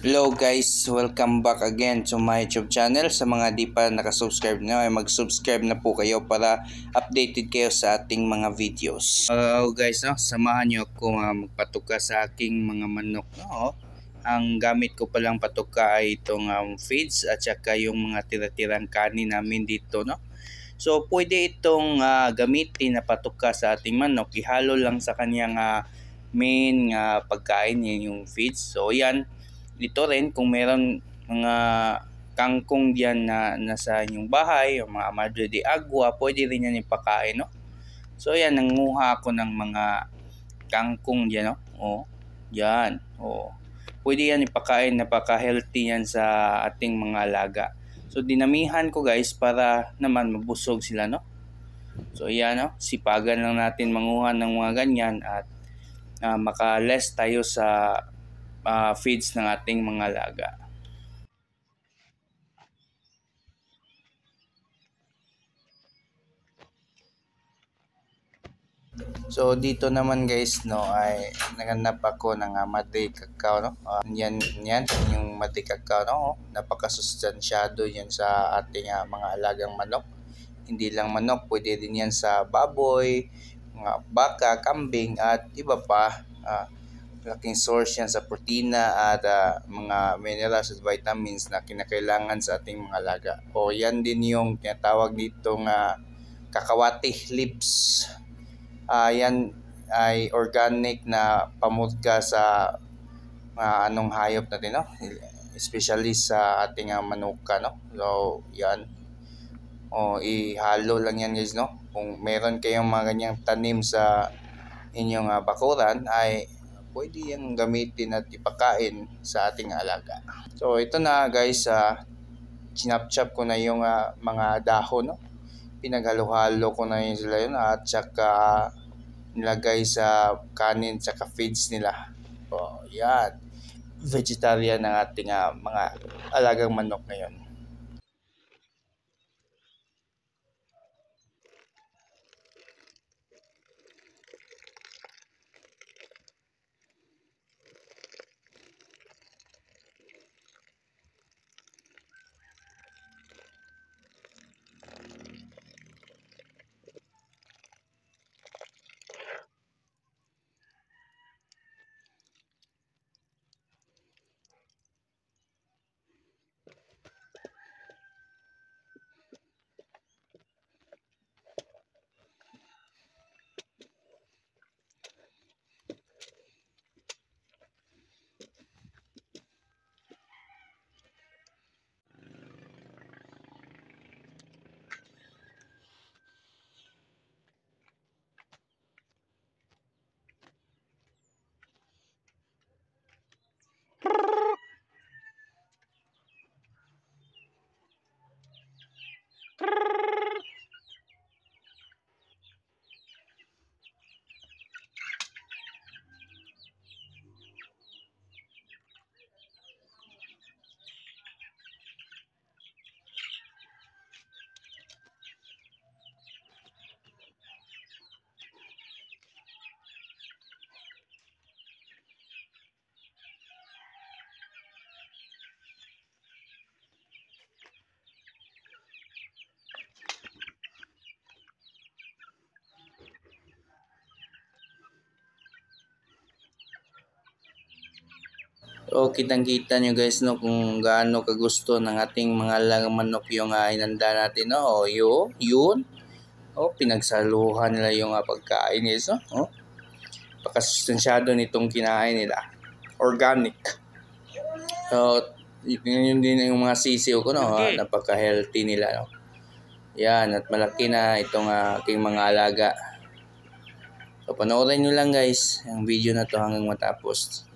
Hello guys, welcome back again to my YouTube channel. Sa mga di pa nakasubscribe na, ay mag-subscribe na po kayo para updated kayo sa ating mga videos. Hello guys, no? samahan nyo ako uh, magpatuka sa aking mga manok. No? Ang gamit ko palang patuka ay itong um, feeds at saka yung mga tira kanin namin dito. No? So pwede itong uh, gamitin na patuka sa ating manok. Ihalo lang sa kanyang uh, main uh, pagkain, yun yung feeds. So yan dito rin kung meron mga kangkong diyan na nasa inyong bahay o mga madre de agua, pwede rin yan ipakain, no? So ayan, nanguha ako ng mga kangkong diyan, no? Oh, diyan, Oh. Pwede yan ipakain, napaka-healthy yan sa ating mga alaga. So dinamihan ko guys para naman mabusog sila, no? So ayan, no? sipagan lang natin manguha ng mga ganyan at uh, maka-less tayo sa uh, feeds ng ating mga laga. So dito naman guys no ay naganap ako ng uh, ah, mati kakao no. Uh, yan yan yung mati kakao no. Oh, napakasustansyado yan sa ating uh, mga alagang manok. Hindi lang manok, pwede din yan sa baboy, mga baka, kambing at iba pa. Uh, laking source yan sa protina at uh, mga minerals at vitamins na kinakailangan sa ating mga laga. O yan din yung tinatawag dito nga kakawati leaves. Uh, yan ay organic na pamutga sa mga uh, anong hayop natin, no? especially sa ating uh, manuka. No? So, yan o ihalo lang yan guys no kung meron kayong mga ganyang tanim sa inyong uh, bakuran ay pwede yung gamitin at ipakain sa ating alaga. So ito na guys, uh, ah, chinapchap ko na yung uh, mga dahon. No? Pinaghalo-halo ko na yun sila yun ah, at saka nilagay sa kanin saka feeds nila. oh, yan, vegetarian ng ating uh, mga alagang manok ngayon. So, kitang-kita nyo guys no kung gaano kagusto ng ating mga langang manok yung uh, ah, inanda natin no. Oh, yun, yun. Oh, pinagsaluhan nila yung uh, pagkain is no. O, pakasustansyado nitong kinain nila. Organic. So, yun, yun din yung mga sisiw ko no. Okay. Uh, napaka-healthy nila no. Yan, at malaki na itong uh, aking mga alaga. So, panoorin nyo lang guys ang video na to hanggang matapos.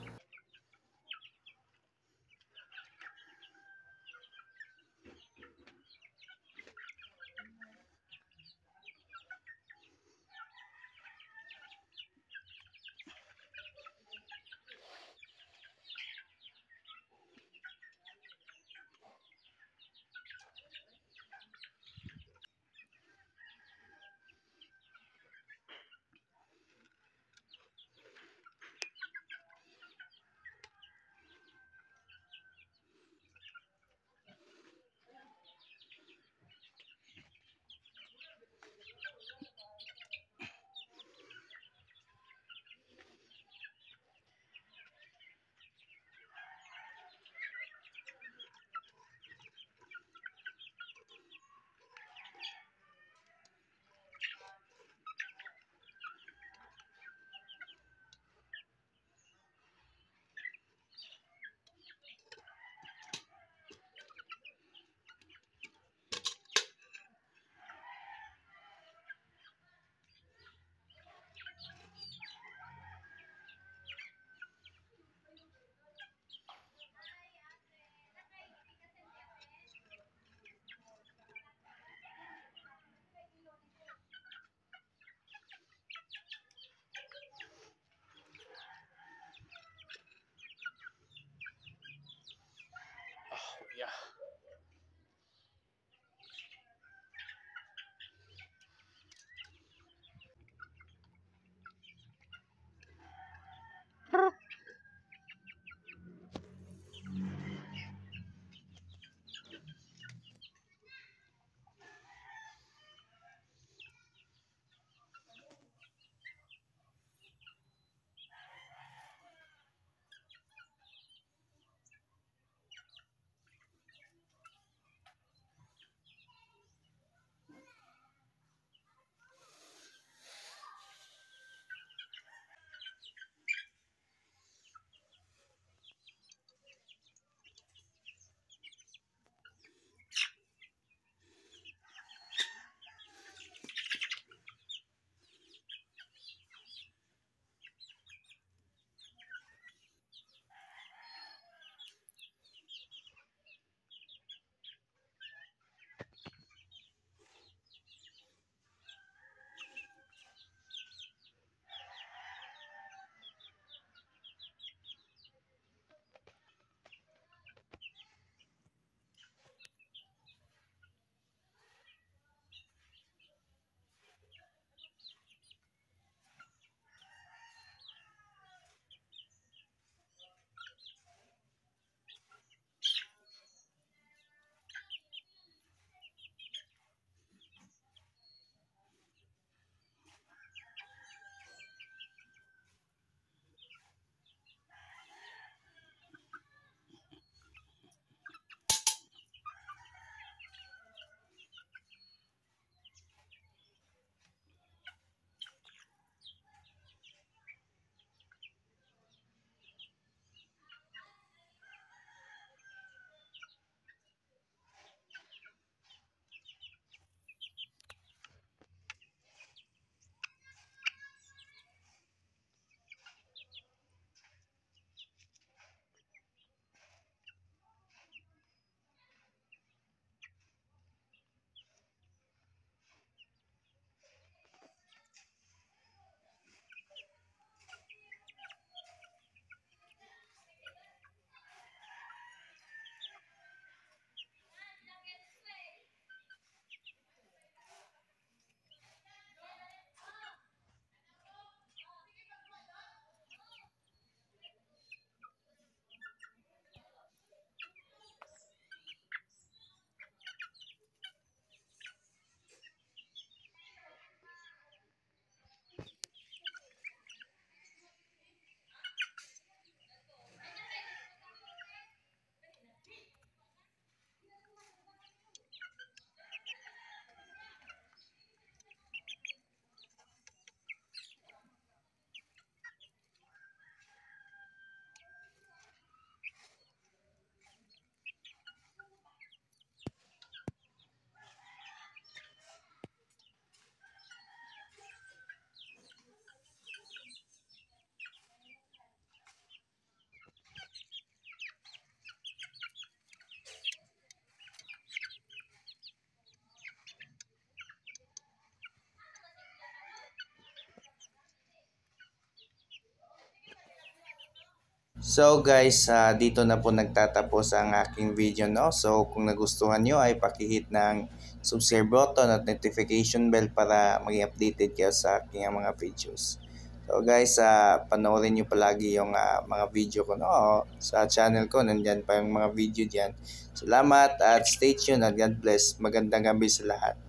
So guys, uh, dito na po nagtatapos ang aking video no. So kung nagustuhan nyo ay paki-hit ng subscribe button at notification bell para maging updated kayo sa aking mga videos. So guys, uh, panoorin nyo palagi yung uh, mga video ko no. Sa channel ko, nandyan pa yung mga video dyan. Salamat at stay tuned at God bless. Magandang gabi sa lahat.